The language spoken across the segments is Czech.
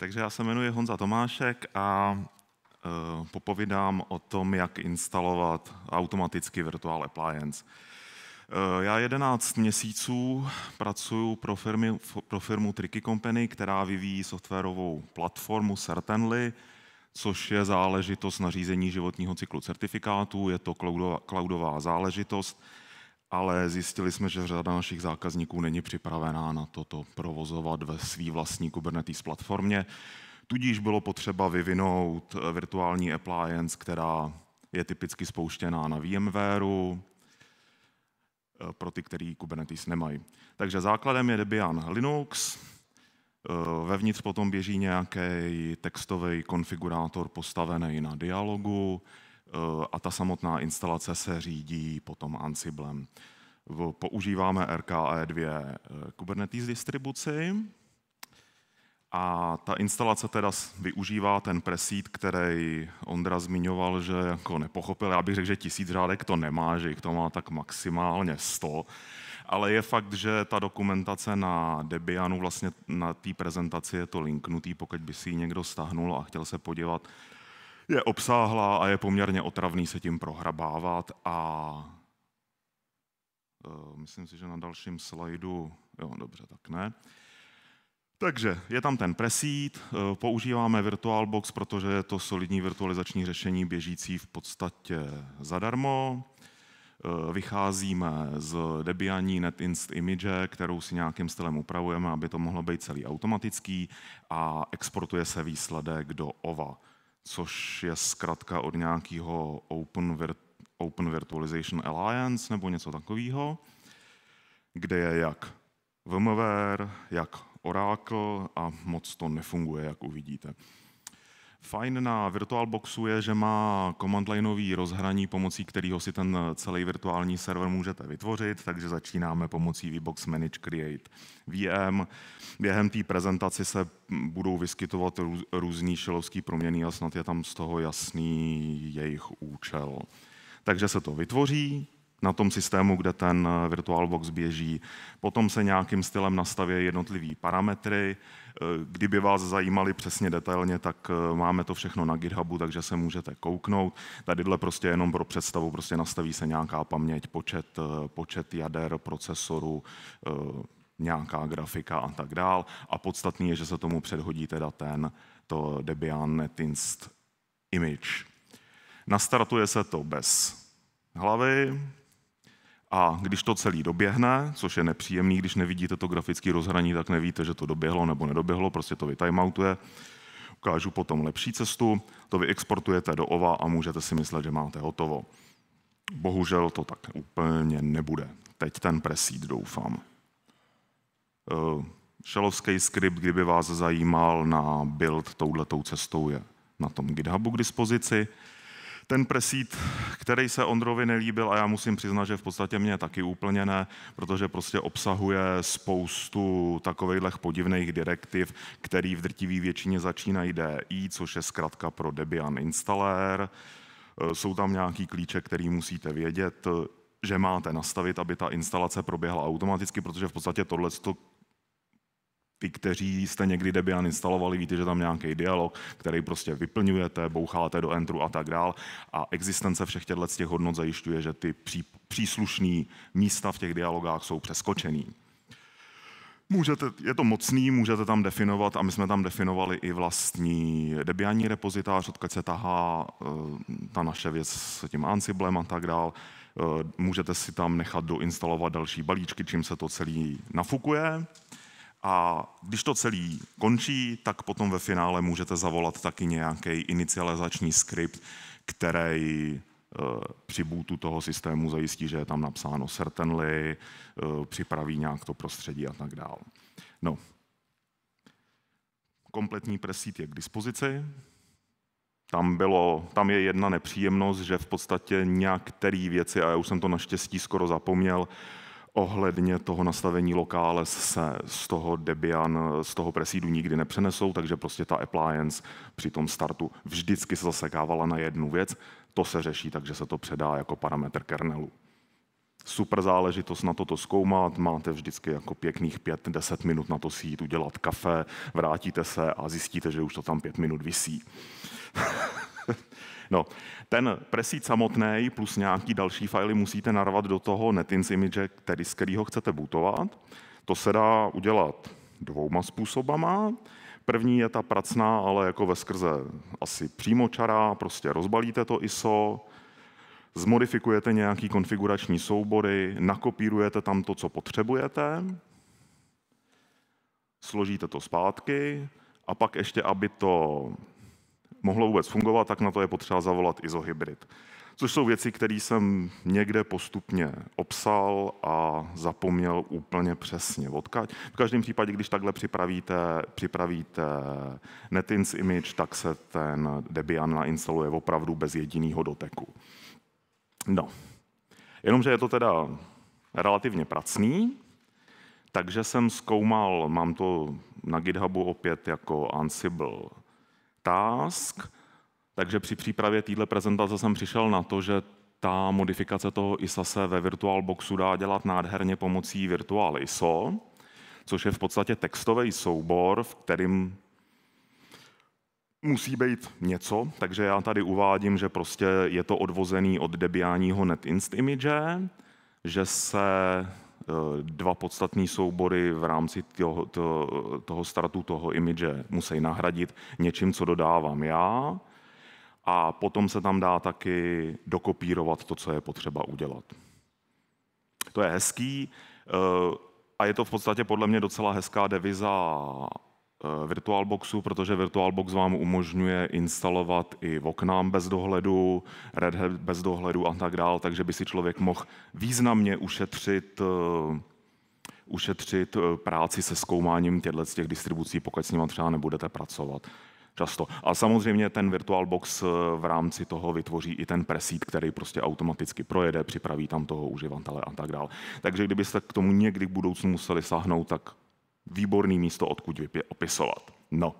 Takže já se jmenuji Honza Tomášek a e, popovídám o tom, jak instalovat automaticky virtual appliance. E, já 11 měsíců pracuji pro, firmy, pro firmu Tricky Company, která vyvíjí softwarovou platformu Certainly, což je záležitost na řízení životního cyklu certifikátů, je to cloudová, cloudová záležitost, ale zjistili jsme, že řada našich zákazníků není připravená na toto provozovat ve své vlastní Kubernetes platformě. Tudíž bylo potřeba vyvinout virtuální appliance, která je typicky spouštěná na VMwareu, eh, pro ty, který Kubernetes nemají. Takže základem je Debian Linux, eh, vevnitř potom běží nějaký textový konfigurátor postavený na dialogu, Eh, a ta samotná instalace se řídí potom Ansiblem. Používáme RKE2 eh, Kubernetes distribuci a ta instalace teda využívá ten presít, který Ondra zmiňoval, že jako nepochopil. Já bych řekl, že tisíc řádek to nemá, že jich to má tak maximálně 100 ale je fakt, že ta dokumentace na Debianu, vlastně na té prezentaci je to linknutý, pokud by si ji někdo stahnul a chtěl se podívat, je obsáhlá a je poměrně otravný se tím prohrabávat a e, myslím si, že na dalším slajdu, jo, dobře, tak ne. Takže je tam ten presít, e, používáme VirtualBox, protože je to solidní virtualizační řešení běžící v podstatě zadarmo. E, vycházíme z Debianí NetInst Image, kterou si nějakým stylem upravujeme, aby to mohlo být celý automatický a exportuje se výsledek do OVA což je zkrátka od nějakého Open, Vir- Open Virtualization Alliance nebo něco takového, kde je jak VMware, jak Oracle a moc to nefunguje, jak uvidíte. Fajn na VirtualBoxu je, že má command lineový rozhraní, pomocí kterého si ten celý virtuální server můžete vytvořit, takže začínáme pomocí VBox Manage Create VM. Během té prezentaci se budou vyskytovat růz, různý šelovský proměny a snad je tam z toho jasný jejich účel. Takže se to vytvoří, na tom systému, kde ten eh, VirtualBox běží. Potom se nějakým stylem nastaví jednotlivý parametry. Eh, kdyby vás zajímali přesně detailně, tak eh, máme to všechno na GitHubu, takže se můžete kouknout. Tadyhle prostě jenom pro představu prostě nastaví se nějaká paměť, počet, počet jader, procesoru, nějaká grafika a tak dál. A podstatný je, že se tomu předhodí teda ten to Debian Netinst image. Nastartuje se to bez hlavy, a když to celý doběhne, což je nepříjemný, když nevidíte to grafické rozhraní, tak nevíte, že to doběhlo nebo nedoběhlo, prostě to vytimeoutuje. Ukážu potom lepší cestu, to exportujete do OVA a můžete si myslet, že máte hotovo. Bohužel to tak úplně nebude. Teď ten presít doufám. Eh, šelovský skript, kdyby vás zajímal na build touhletou cestou, je na tom GitHubu k dispozici ten presít, který se Ondrovi nelíbil a já musím přiznat, že v podstatě mě taky úplně ne, protože prostě obsahuje spoustu takovejhlech podivných direktiv, který v drtivý většině začínají DI, což je zkrátka pro Debian Installer. E, jsou tam nějaký klíče, který musíte vědět, e, že máte nastavit, aby ta instalace proběhla automaticky, protože v podstatě tohle ty, kteří jste někdy Debian instalovali, víte, že tam nějaký dialog, který prostě vyplňujete, boucháte do entru a tak dál. A existence všech těchto těch hodnot zajišťuje, že ty pří, příslušné místa v těch dialogách jsou přeskočený. Můžete, je to mocný, můžete tam definovat, a my jsme tam definovali i vlastní debianní repozitář, odkud se tahá eh, ta naše věc s tím Ansiblem a tak dál. Eh, můžete si tam nechat doinstalovat další balíčky, čím se to celý nafukuje. A když to celý končí, tak potom ve finále můžete zavolat taky nějaký inicializační skript, který eh, při bootu toho systému zajistí, že je tam napsáno certainly, eh, připraví nějak to prostředí a tak dále. No. Kompletní presít je k dispozici. Tam, bylo, tam je jedna nepříjemnost, že v podstatě nějakteré věci, a já už jsem to naštěstí skoro zapomněl, ohledně toho nastavení lokále se z toho Debian, z toho presídu nikdy nepřenesou, takže prostě ta appliance při tom startu vždycky se zasekávala na jednu věc, to se řeší, takže se to předá jako parametr kernelu. Super záležitost na toto zkoumat, máte vždycky jako pěkných 5-10 minut na to si jít udělat kafe, vrátíte se a zjistíte, že už to tam 5 minut visí. No, ten presít samotný plus nějaký další fajly musíte narvat do toho netins image, který, z kterého chcete bootovat. To se dá udělat dvouma způsobama. První je ta pracná, ale jako ve skrze asi přímočará, prostě rozbalíte to ISO, zmodifikujete nějaký konfigurační soubory, nakopírujete tam to, co potřebujete, složíte to zpátky a pak ještě, aby to mohlo vůbec fungovat, tak na to je potřeba zavolat izohybrid. Což jsou věci, které jsem někde postupně obsal a zapomněl úplně přesně odkaď. V každém případě, když takhle připravíte, připravíte netinst image, tak se ten Debian nainstaluje opravdu bez jediného doteku. No, jenomže je to teda relativně pracný, takže jsem zkoumal, mám to na GitHubu opět jako Ansible task, takže při přípravě této prezentace jsem přišel na to, že ta modifikace toho ISA se ve VirtualBoxu dá dělat nádherně pomocí Virtual ISO, což je v podstatě textový soubor, v kterým musí být něco, takže já tady uvádím, že prostě je to odvozený od Debiáního NetInst image, že se Eh, dva podstatné soubory v rámci toho, to, toho startu toho imidže musí nahradit něčím, co dodávám já a potom se tam dá taky dokopírovat to, co je potřeba udělat. To je hezký eh, a je to v podstatě podle mě docela hezká deviza Eh, VirtualBoxu, protože VirtualBox vám umožňuje instalovat i oknám bez dohledu, Red Hat bez dohledu a tak dále, takže by si člověk mohl významně ušetřit eh, ušetřit eh, práci se zkoumáním těchto z těch distribucí, pokud s nimi třeba nebudete pracovat často. A samozřejmě ten VirtualBox v rámci toho vytvoří i ten presít, který prostě automaticky projede, připraví tam toho uživatele a tak dále. Takže kdybyste k tomu někdy v budoucnu museli sáhnout, tak výborný místo, odkud opisovat. No,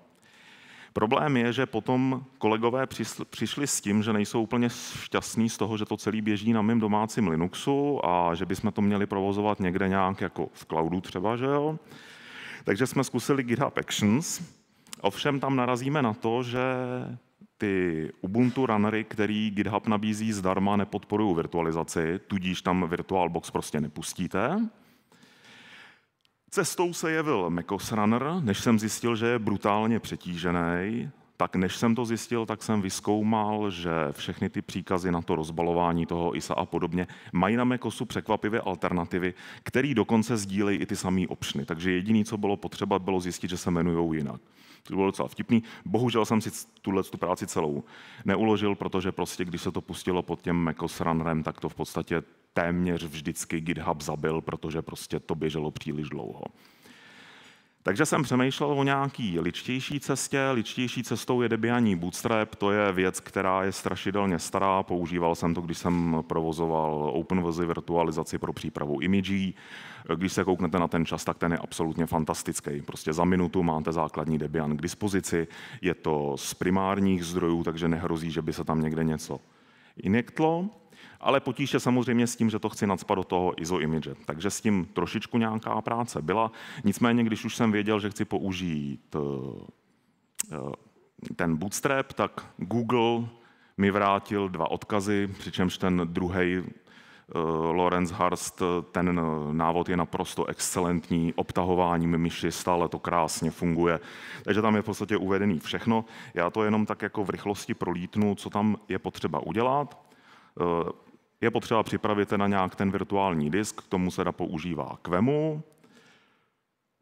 Problém je, že potom kolegové přišli s tím, že nejsou úplně šťastní z toho, že to celý běží na mém domácím Linuxu a že bychom to měli provozovat někde nějak jako v cloudu třeba, že jo. Takže jsme zkusili GitHub Actions, ovšem tam narazíme na to, že ty Ubuntu runnery, který GitHub nabízí zdarma, nepodporují virtualizaci, tudíž tam VirtualBox prostě nepustíte. Cestou se jevil Mekos Runner, než jsem zjistil, že je brutálně přetížený. Tak než jsem to zjistil, tak jsem vyskoumal, že všechny ty příkazy na to rozbalování toho ISA a podobně mají na Mekosu překvapivě alternativy, které dokonce sdílejí i ty samé opšny. Takže jediné, co bylo potřeba, bylo zjistit, že se jmenují jinak. To bylo docela vtipný. Bohužel jsem si tuhle tu práci celou neuložil, protože prostě když se to pustilo pod těm Mekos Runnerem, tak to v podstatě téměř vždycky GitHub zabil, protože prostě to běželo příliš dlouho. Takže jsem přemýšlel o nějaký ličtější cestě. Ličtější cestou je Debianí Bootstrap, to je věc, která je strašidelně stará. Používal jsem to, když jsem provozoval OpenVZ virtualizaci pro přípravu imidží. Když se kouknete na ten čas, tak ten je absolutně fantastický. Prostě za minutu máte základní Debian k dispozici. Je to z primárních zdrojů, takže nehrozí, že by se tam někde něco injektlo. Ale potíž je samozřejmě s tím, že to chci nadspat do toho ISO image. Takže s tím trošičku nějaká práce byla. Nicméně, když už jsem věděl, že chci použít eh, eh, ten Bootstrap, tak Google mi vrátil dva odkazy, přičemž ten druhý eh, Lorenz Harst, ten návod je naprosto excelentní, obtahováním myši stále to krásně funguje. Takže tam je v podstatě uvedený všechno. Já to jenom tak jako v rychlosti prolítnu, co tam je potřeba udělat. Eh, je potřeba připravit na nějak ten virtuální disk, k tomu se da používá Kvemu.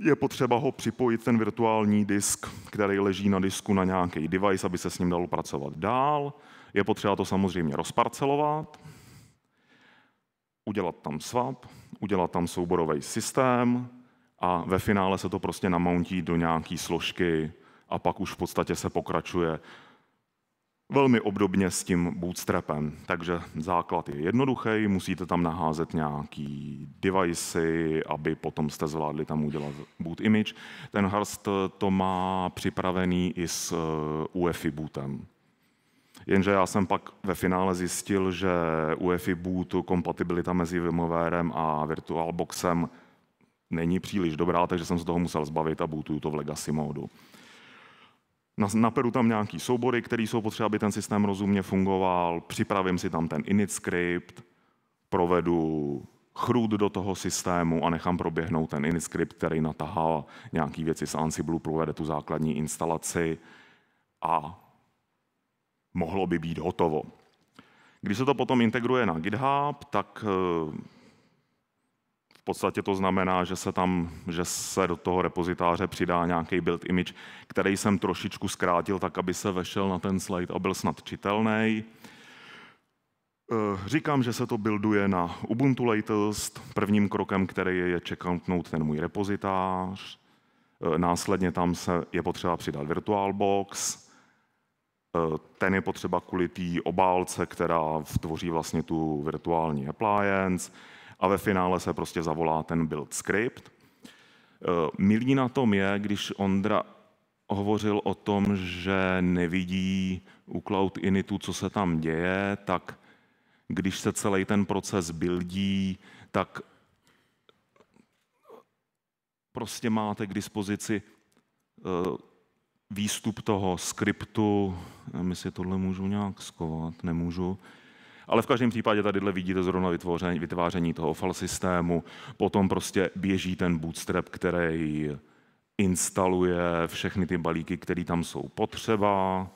Je potřeba ho připojit, ten virtuální disk, který leží na disku na nějaký device, aby se s ním dalo pracovat dál. Je potřeba to samozřejmě rozparcelovat, udělat tam swap, udělat tam souborový systém a ve finále se to prostě namountí do nějaké složky a pak už v podstatě se pokračuje Velmi obdobně s tím bootstrapem, takže základ je jednoduchý, musíte tam naházet nějaký device, aby potom jste zvládli tam udělat boot image. Ten Harst to má připravený i s e, UEFI bootem. Jenže já jsem pak ve finále zjistil, že UEFI boot kompatibilita mezi VMwarem a VirtualBoxem není příliš dobrá, takže jsem z toho musel zbavit a bootuju to v legacy módu. Naperu tam nějaký soubory, které jsou potřeba, aby ten systém rozumně fungoval, připravím si tam ten init script, provedu chrůd do toho systému a nechám proběhnout ten init script, který natahal nějaký věci z Ansible, provede tu základní instalaci a mohlo by být hotovo. Když se to potom integruje na GitHub, tak eh, podstatě to znamená, že se tam, že se do toho repozitáře přidá nějaký build image, který jsem trošičku zkrátil tak, aby se vešel na ten slide a byl snad čitelný. Eh, říkám, že se to builduje na Ubuntu Latest. Prvním krokem, který je, je checknout ten můj repozitář. Eh, následně tam se je potřeba přidat VirtualBox. Eh, ten je potřeba kvůli té obálce, která tvoří vlastně tu virtuální appliance a ve finále se prostě zavolá ten build script. Eh, Milý na tom je, když Ondra hovořil o tom, že nevidí u Cloud Initu, co se tam děje, tak když se celý ten proces buildí, tak prostě máte k dispozici eh, výstup toho skriptu, my že tohle můžu nějak skovat, nemůžu, ale v každém případě tady vidíte zrovna vytvoření, vytváření toho fal systému. Potom prostě běží ten bootstrap, který instaluje všechny ty balíky, které tam jsou potřeba.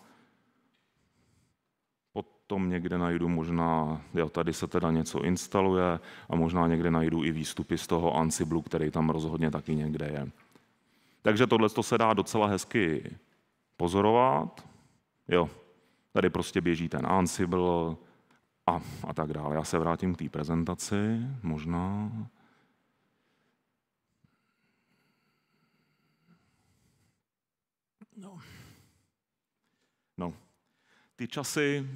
Potom někde najdu možná, jo, tady se teda něco instaluje a možná někde najdu i výstupy z toho ansible, který tam rozhodně taky někde je. Takže tohle se dá docela hezky pozorovat. Jo, tady prostě běží ten Ansible, a, a tak dále. Já se vrátím k té prezentaci, možná. No. no, ty časy,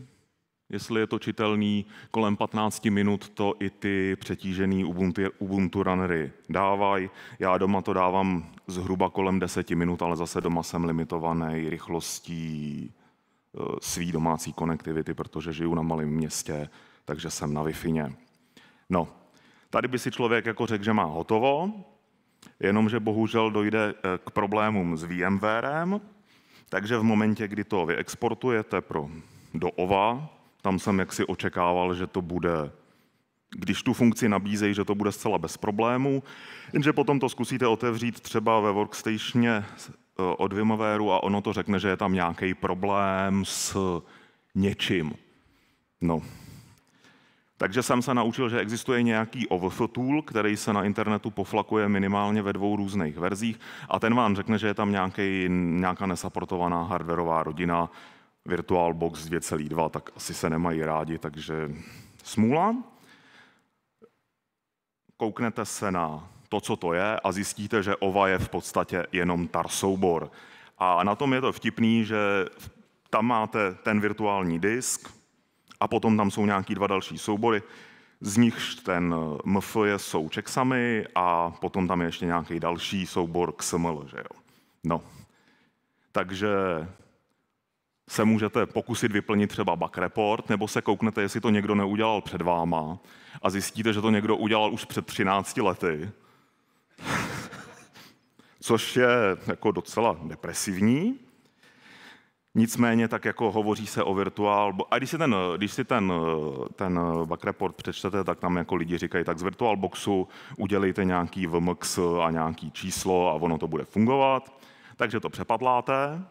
jestli je to čitelný, kolem 15 minut to i ty přetížený Ubuntu, Ubuntu runnery dávají. Já doma to dávám zhruba kolem 10 minut, ale zase doma jsem limitovaný rychlostí Eh, svý domácí konektivity, protože žiju na malém městě, takže jsem na wi No, tady by si člověk jako řekl, že má hotovo, jenomže bohužel dojde eh, k problémům s VMwarem, takže v momentě, kdy to vyexportujete pro, do OVA, tam jsem jaksi očekával, že to bude když tu funkci nabízejí, že to bude zcela bez problémů, jenže potom to zkusíte otevřít třeba ve workstationě Eh, od Vimaveru a ono to řekne, že je tam nějaký problém s něčím. No. Takže jsem se naučil, že existuje nějaký OVF tool, který se na internetu poflakuje minimálně ve dvou různých verzích a ten vám řekne, že je tam nějaký, nějaká nesaportovaná hardwareová rodina VirtualBox 2.2, tak asi se nemají rádi, takže smůla. Kouknete se na to, co to je a zjistíte, že ova je v podstatě jenom tar soubor. A na tom je to vtipný, že tam máte ten virtuální disk a potom tam jsou nějaký dva další soubory, z nichž ten eh, MF je, jsou checksamy a potom tam je ještě nějaký další soubor XML, že jo. No. Takže se můžete pokusit vyplnit třeba bug report, nebo se kouknete, jestli to někdo neudělal před váma a zjistíte, že to někdo udělal už před 13 lety což je jako docela depresivní. Nicméně tak jako hovoří se o virtuál, A když si ten, když si ten, ten back report přečtete, tak tam jako lidi říkají, tak z virtual boxu udělejte nějaký VMX a nějaký číslo a ono to bude fungovat. Takže to přepadláte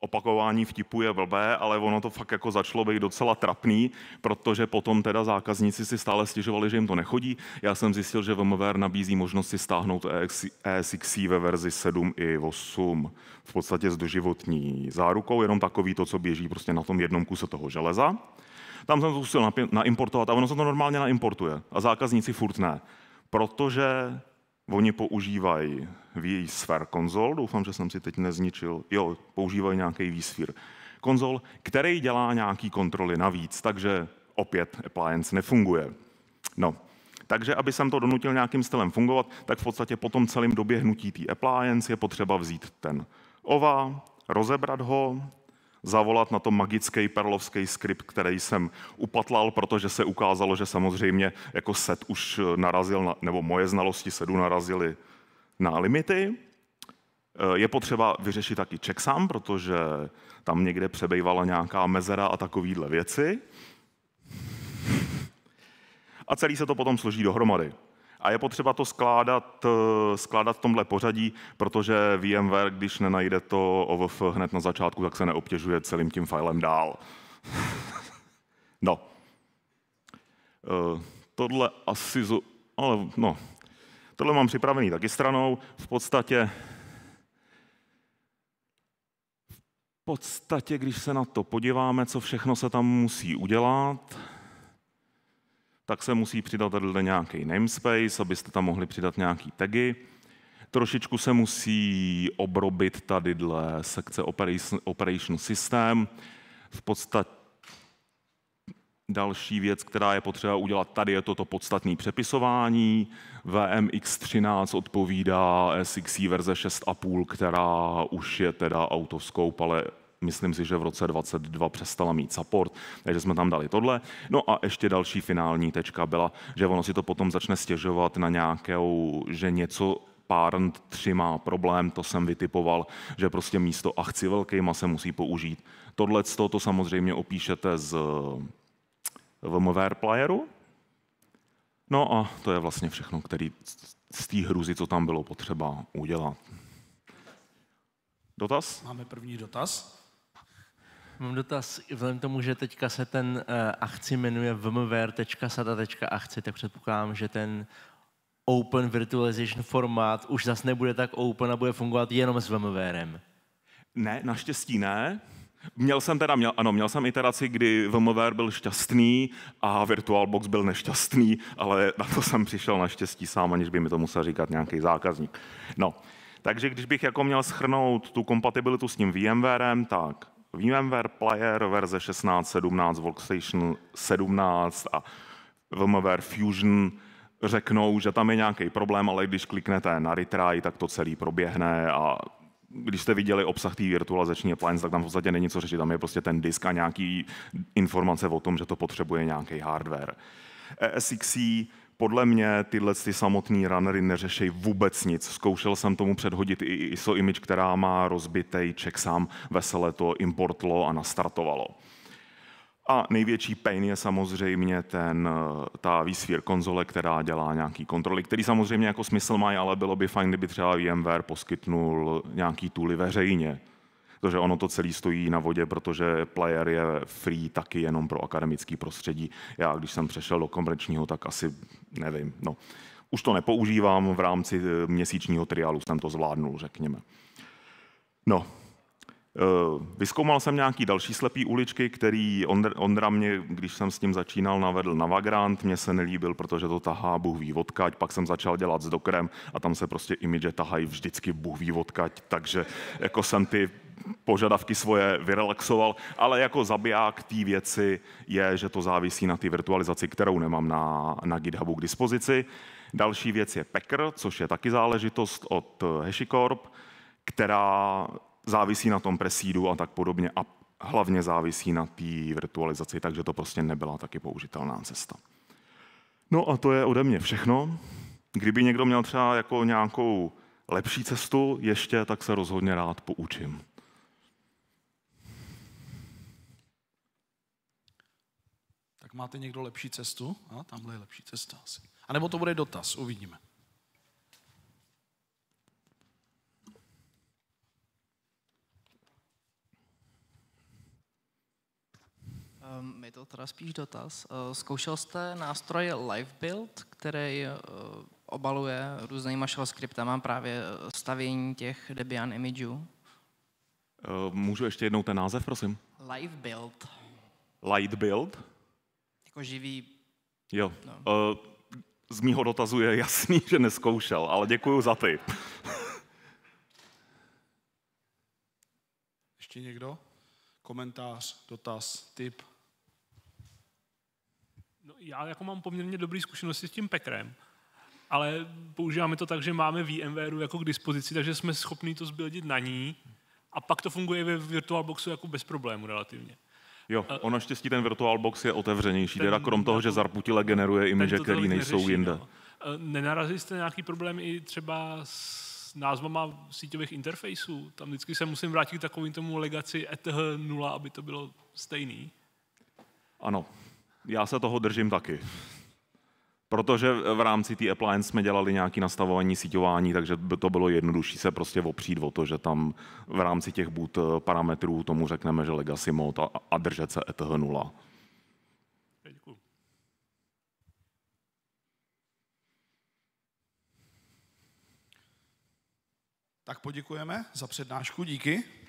opakování vtipu je blbé, ale ono to fakt jako začalo být docela trapný, protože potom teda zákazníci si stále stěžovali, že jim to nechodí. Já jsem zjistil, že VMware nabízí možnost si stáhnout ESXi e ve verzi 7 i 8. V podstatě s doživotní zárukou, jenom takový to, co běží prostě na tom jednom kuse toho železa. Tam jsem to zkusil naimportovat a ono se to normálně naimportuje. A zákazníci furt ne. Protože Oni používají vSphere konzol, doufám, že jsem si teď nezničil, jo, používají nějaký výsvír konzol, který dělá nějaký kontroly navíc, takže opět appliance nefunguje. No, takže aby jsem to donutil nějakým stylem fungovat, tak v podstatě po tom celém doběhnutí té appliance je potřeba vzít ten OVA, rozebrat ho, zavolat na to magický perlovský skript, který jsem upatlal, protože se ukázalo, že samozřejmě jako set už eh, narazil, na, nebo moje znalosti sedu narazily na limity. Eh, je potřeba vyřešit taky checksum, protože tam někde přebejvala nějaká mezera a takovýhle věci. A celý se to potom složí dohromady. A je potřeba to skládat, eh, skládat v tomhle pořadí, protože VMware, když nenajde to OVF hned na začátku, tak se neobtěžuje celým tím filem dál. no. Eh, tohle asi... Zo... Ale no. Tohle mám připravený taky stranou. V podstatě... V podstatě, když se na to podíváme, co všechno se tam musí udělat, tak se musí přidat tady nějaký namespace, abyste tam mohli přidat nějaký tagy. Trošičku se musí obrobit tady dle sekce operation, operation System. V podstatě další věc, která je potřeba udělat tady, je toto podstatné přepisování. VMX13 odpovídá SXE verze 6.5, která už je teda autoscope, ale myslím si, že v roce 22 přestala mít support, takže jsme tam dali tohle. No a ještě další finální tečka byla, že ono si to potom začne stěžovat na nějakou, že něco parent 3 má problém, to jsem vytipoval, že prostě místo a chci velkýma se musí použít. Tohle to samozřejmě opíšete z eh, VMware playeru. No a to je vlastně všechno, který z té hruzy, co tam bylo potřeba udělat. Dotaz? Máme první dotaz. Mám dotaz, vzhledem tomu, že teďka se ten uh, akci jmenuje vmware.sada.akci, tak předpokládám, že ten open virtualization formát už zase nebude tak open a bude fungovat jenom s VMwarem. Ne, naštěstí ne. Měl jsem teda, měl, ano, měl jsem iteraci, kdy VMware byl šťastný a VirtualBox byl nešťastný, ale na to jsem přišel naštěstí sám, aniž by mi to musel říkat nějaký zákazník. No, takže když bych jako měl schrnout tu kompatibilitu s tím VMwarem, tak VMware Player verze 16.17, Workstation 17 a VMware Fusion řeknou, že tam je nějaký problém, ale když kliknete na retry, tak to celý proběhne a když jste viděli obsah té virtualizační appliance, tak tam v podstatě není co řešit, tam je prostě ten disk a nějaký informace o tom, že to potřebuje nějaký hardware. ESXi podle mě tyhle ty samotný runnery neřešejí vůbec nic. Zkoušel jsem tomu předhodit i ISO image, která má rozbitej check sám, vesele to importlo a nastartovalo. A největší pain je samozřejmě ten, eh, ta vSphere konzole, která dělá nějaký kontroly, který samozřejmě jako smysl mají, ale bylo by fajn, kdyby třeba VMware poskytnul nějaký tooly veřejně, protože ono to celé stojí na vodě, protože player je free taky jenom pro akademický prostředí. Já, když jsem přešel do komerčního, tak asi nevím. No. Už to nepoužívám, v rámci eh, měsíčního triálu jsem to zvládnul, řekněme. No, Eh, Vyskoumal jsem nějaký další slepý uličky, který Ondra mě, když jsem s ním začínal, navedl na Vagrant, mě se nelíbil, protože to tahá Bůh ví odkaď, pak jsem začal dělat s Dokrem a tam se prostě imidže tahají vždycky Bůh ví odkaď, takže jako jsem ty požadavky svoje vyrelaxoval, ale jako zabiják té věci je, že to závisí na té virtualizaci, kterou nemám na, na GitHubu k dispozici. Další věc je Packer, což je taky záležitost od eh, HashiCorp, která závisí na tom presídu a tak podobně a hlavně závisí na té virtualizaci, takže to prostě nebyla taky použitelná cesta. No a to je ode mě všechno. Kdyby někdo měl třeba jako nějakou lepší cestu ještě, tak se rozhodně rád poučím. Tak máte někdo lepší cestu? A tamhle je lepší cesta asi. A nebo to bude dotaz, uvidíme. Ehm, je to teda spíš dotaz. Ehm, zkoušel jste nástroj LiveBuild, který eh, obaluje různýma shellscriptama právě eh, stavění těch Debian imageů? Ehm, můžu ještě jednou ten název, prosím? LiveBuild. LightBuild? Jako živý... Jo. No. Z mýho dotazu je jasný, že neskoušel, ale děkuju za ty. ještě někdo? Komentář, dotaz, tip? No, já jako mám poměrně dobré zkušenosti s tím pekrem, ale používáme to tak, že máme VMware jako k dispozici, takže jsme schopni to zbildit na ní a pak to funguje ve VirtualBoxu jako bez problému relativně. Jo, eh, ono štěstí ten VirtualBox je otevřenější, teda krom toho, že zarputile generuje image, které nejsou neřeší, jinde. No. Eh, Nenarazili jste nějaký problém i třeba s názvama síťových interfejsů? Tam vždycky se musím vrátit k takovým tomu legaci ETH 0, aby to bylo stejný. Ano, já se toho držím taky. Protože v rámci té appliance jsme dělali nějaké nastavování síťování, takže by to bylo jednodušší se prostě opřít o to, že tam v rámci těch boot eh, parametrů tomu řekneme, že legacy mode a, a držet se ETH 0. Děkuji. Tak poděkujeme za přednášku, díky.